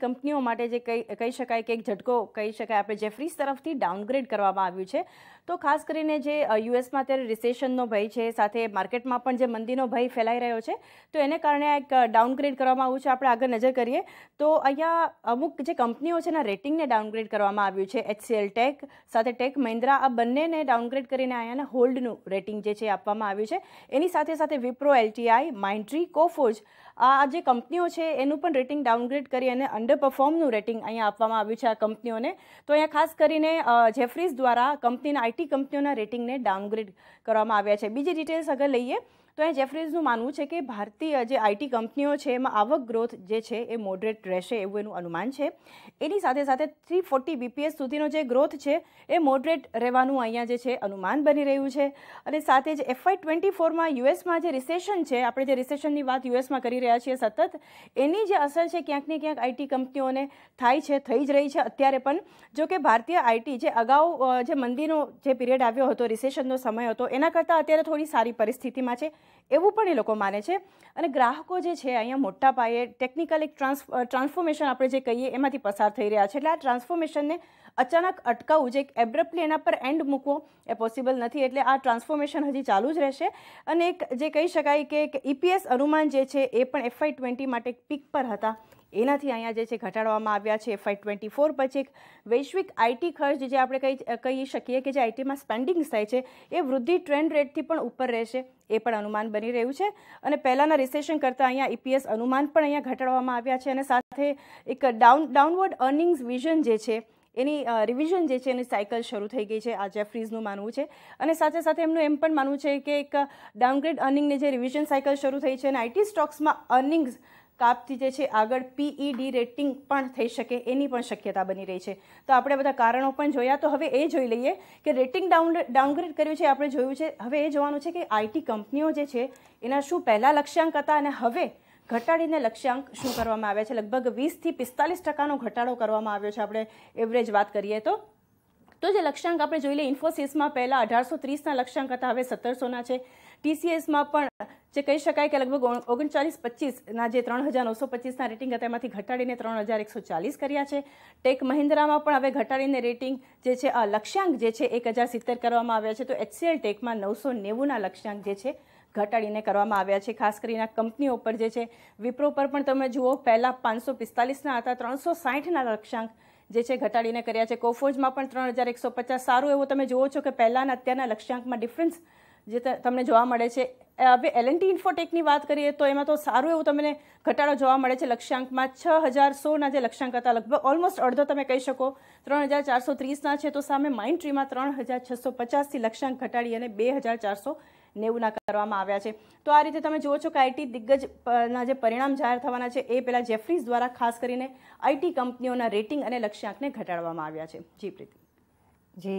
કે કંપનીઓ માટે જે કહી શકાય કે એક ઝટકો કહી શકાય આપણે જેફરીઝ તરફથી ડાઉનગ્રેડ કરવામાં આવ્યું છે તો ખાસ કરીને જે યુએસમાં અત્યારે રિસેશનનો ભય છે સાથે માર્કેટમાં પણ જે મંદીનો ભય ફેલાઈ રહ્યો છે તો એને કારણે એક ડાઉનગ્રેડ કરવામાં આવ્યું છે આપણે આગળ નજર કરીએ તો અહીંયા અમુક જે કંપનીઓ છે એના રેટિંગને ડાઉનગ્રેડ કરવામાં આવ્યું છે એચસીએલ ટેક સાથે ટેક મહિન્દ્રા આ બંનેને ડાઉનગ્રેડ કરીને અહીંયાને હોલ્ડનું રેટિંગ જે છે આપવામાં આવ્યું છે એની સાથે સાથે વિપ્રો એલટીઆઈ માઇન્ટ્રી કોફોજ આ જે કંપનીઓ છે એનું પણ રેટિંગ ડાઉનગ્રેડ કરી અને અંડર પરફોર્મનું રેટિંગ અહીંયા આપવામાં આવ્યું છે આ કંપનીઓને તો અહીંયા ખાસ કરીને જેફરીઝ દ્વારા કંપનીના આઈટી કંપનીઓના રેટિંગને ડાઉનગ્રેડ કરવામાં આવ્યા છે બીજી ડિટેલ્સ અગર લઈએ તો એ જેફરીઝનું માનવું છે કે ભારતીય જે આઈટી કંપનીઓ છે એમાં આવક ગ્રોથ જે છે એ મોડરેટ રહેશે એવું એનું અનુમાન છે એની સાથે સાથે થ્રી ફોર્ટી બીપીએસ સુધીનો જે ગ્રોથ છે એ મોડરેટ રહેવાનું અહીંયા જે છે અનુમાન બની રહ્યું છે અને સાથે જ એફઆઈ ટ્વેન્ટી ફોરમાં યુએસમાં જે રિસેશન છે આપણે જે રિસેશનની વાત યુએસમાં કરી રહ્યા છીએ સતત એની જે અસર છે ક્યાંક ને ક્યાંક આઈટી કંપનીઓને થાય છે થઈ જ રહી છે અત્યારે પણ જો કે ભારતીય આઈટી જે અગાઉ જે મંદીનો જે પીરિયડ આવ્યો હતો રિસેશનનો સમય હતો એના કરતાં અત્યારે થોડી સારી પરિસ્થિતિમાં છે એવું પણ એ લોકો માને છે અને ગ્રાહકો જે છે અહીંયા મોટા પાયે ટેકનિકલ એક ટ્રાન્સ ટ્રાન્સફોર્મેશન આપણે જે કહીએ એમાંથી પસાર થઈ રહ્યા છે એટલે આ ટ્રાન્સફોર્મેશનને અચાનક અટકાવવું જે એક એબ્રપ્ટલી એના પર એન્ડ મૂકવો એ પોસિબલ નથી એટલે આ ટ્રાન્સફોર્મેશન હજી ચાલુ જ રહેશે અને એક જે કહી શકાય કે એક ઈપીએસ e અનુમાન જે છે એ પણ એફઆઈ ટ્વેન્ટી માટે એક પીક પર હતા એનાથી અહીંયા જે છે ઘટાડવામાં આવ્યા છે એફઆઈ ટ્વેન્ટી ફોર પછી એક વૈશ્વિક આઈટી ખર્ચ જે આપણે કહી કહી શકીએ કે જે આઈટીમાં સ્પેન્ડિંગ્સ થાય છે એ વૃદ્ધિ ટ્રેન્ડ રેટથી પણ ઉપર રહેશે એ પણ અનુમાન બની રહ્યું છે અને પહેલાંના રિસેશન કરતાં અહીંયા ઈપીએસ e અનુમાન પણ અહીંયા ઘટાડવામાં આવ્યા છે અને સાથે એક ડાઉન ડાઉનવર્ડ અર્નિંગ્સ વિઝન જે છે એની રિવિઝન જે છે એની સાયકલ શરૂ થઈ ગઈ છે આ જેફ્રીઝનું માનવું છે અને સાથે સાથે એમનું એમ પણ માનવું છે કે એક ડાઉનગ્રેડ અર્નિંગની જે રિવિઝન સાયકલ શરૂ થઈ છે અને આઈટી સ્ટોક્સમાં અર્નિંગ્સ કાપથી જે છે આગળ પીઈડી રેટિંગ e પણ થઈ શકે એની પણ શક્યતા બની રહી છે તો આપણે બધા કારણો પણ જોયા તો હવે એ જોઈ લઈએ કે રેટિંગ ડાઉન ડાઉનગ્રેડ કર્યું છે આપણે જોયું છે હવે એ જોવાનું છે કે આઈટી કંપનીઓ જે છે એના શું પહેલાં લક્ષ્યાંક હતા અને હવે ઘટાડીને લક્ષ્યાંક શું કરવામાં આવ્યા છે લગભગ વીસથી પિસ્તાલીસ ટકાનો ઘટાડો કરવામાં આવ્યો છે આપણે એવરેજ વાત કરીએ તો તો જે લક્ષ્યાંક આપણે જોઈ લઈએ ઇન્ફોસિસમાં પહેલાં અઢારસો ત્રીસના લક્ષ્યાંક હતા હવે સત્તરસોના છે ટીસીએસમાં પણ જે કહી શકાય કે લગભગ ઓગણચાલીસ પચીસના જે ત્રણ હજાર નવસો પચીસના રેટિંગ હતા એમાંથી ઘટાડીને ત્રણ હજાર એકસો ચાલીસ કર્યા છે ટેક મહિન્દ્રામાં પણ હવે ઘટાડીને રેટિંગ જે છે લક્ષ્યાંક જે છે એક હજાર સિત્તેર કરવામાં આવ્યા છે તો એચસીએલ ટેકમાં નવસો નેવુંના લક્ષ્યાંક જે છે ઘટાડીને કરવામાં આવ્યા છે ખાસ કરીને કંપનીઓ પર જે છે વિપ્રો પર પણ તમે જુઓ પહેલાં પાંચસો પિસ્તાલીસના હતા ત્રણસો સાઠના લક્ષ્યાંક જે છે ઘટાડીને કર્યા છે કોફોજમાં પણ ત્રણ હજાર એકસો પચાસ સારું એવું તમે જુઓ છો કે પહેલાંના અત્યારના લક્ષ્યાંકમાં ડિફરન્સ જે તમને જોવા મળે છે હવે એલ એલએનટી ઇન્ફોટેકની વાત કરીએ તો એમાં તો સારું એવું તમને ઘટાડો જોવા મળે છે લક્ષ્યાંકમાં છ હજાર સોના જે લક્ષ્યાંક હતા લગભગ ઓલમોસ્ટ અડધો તમે કહી શકો ત્રણ હજાર ચારસો ત્રીસના છે તો સામે માઇન્ડ ટ્રીમાં ત્રણ હજાર છસો પચાસથી લક્ષ્યાંક ઘટાડી અને બે હજાર ચારસો નેવુંના કરવામાં આવ્યા છે તો આ રીતે તમે જુઓ છો કે આઈટી દિગ્ગજના જે પરિણામ જાહેર થવાના છે એ પહેલાં જેફરીઝ દ્વારા ખાસ કરીને આઈટી કંપનીઓના રેટિંગ અને લક્ષ્યાંકને ઘટાડવામાં આવ્યા છે જી પ્રીતિ જી